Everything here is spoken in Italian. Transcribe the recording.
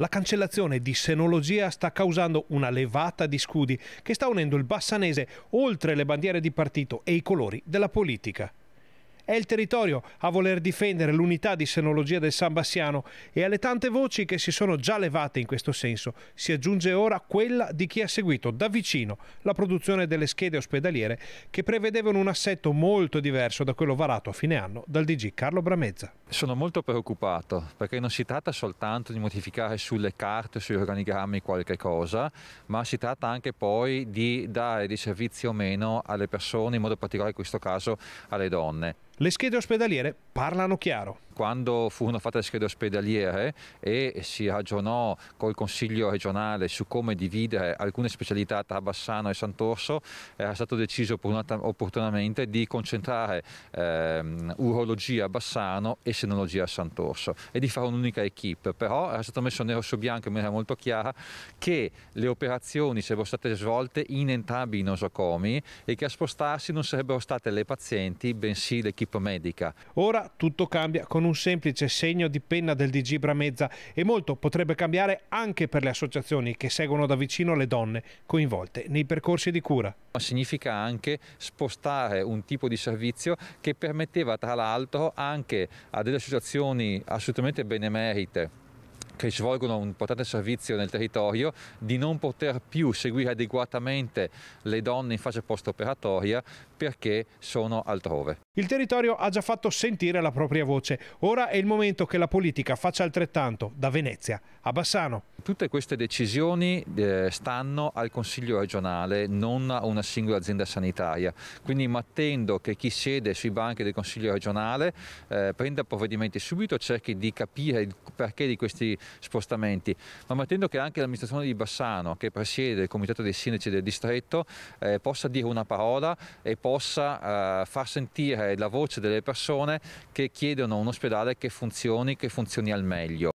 La cancellazione di Senologia sta causando una levata di scudi che sta unendo il bassanese oltre le bandiere di partito e i colori della politica. È il territorio a voler difendere l'unità di senologia del San Bassiano e alle tante voci che si sono già levate in questo senso si aggiunge ora quella di chi ha seguito da vicino la produzione delle schede ospedaliere che prevedevano un assetto molto diverso da quello varato a fine anno dal DG Carlo Bramezza. Sono molto preoccupato perché non si tratta soltanto di modificare sulle carte, sugli organigrammi qualche cosa, ma si tratta anche poi di dare dei servizi o meno alle persone, in modo particolare in questo caso alle donne. Le schede ospedaliere parlano chiaro quando furono fatte le schede ospedaliere e si ragionò col Consiglio regionale su come dividere alcune specialità tra Bassano e Sant'Orso, era stato deciso opportunamente di concentrare ehm, urologia a Bassano e senologia a Sant'Orso e di fare un'unica equip, però era stato messo nero su bianco in maniera molto chiara che le operazioni sarebbero state svolte in entrambi i nosocomi e che a spostarsi non sarebbero state le pazienti bensì l'equipe medica. Ora tutto cambia con un un semplice segno di penna del DG Bramezza e molto potrebbe cambiare anche per le associazioni che seguono da vicino le donne coinvolte nei percorsi di cura. Significa anche spostare un tipo di servizio che permetteva tra l'altro anche a delle associazioni assolutamente benemerite che svolgono un importante servizio nel territorio di non poter più seguire adeguatamente le donne in fase post-operatoria perché sono altrove. Il territorio ha già fatto sentire la propria voce. Ora è il momento che la politica faccia altrettanto da Venezia a Bassano. Tutte queste decisioni eh, stanno al Consiglio regionale, non a una singola azienda sanitaria. Quindi mi attendo che chi siede sui banchi del Consiglio regionale eh, prenda provvedimenti subito, cerchi di capire il perché di questi spostamenti, ma mettendo che anche l'amministrazione di Bassano, che presiede il comitato dei sindaci del distretto, eh, possa dire una parola e possa eh, far sentire la voce delle persone che chiedono un ospedale che funzioni, che funzioni al meglio.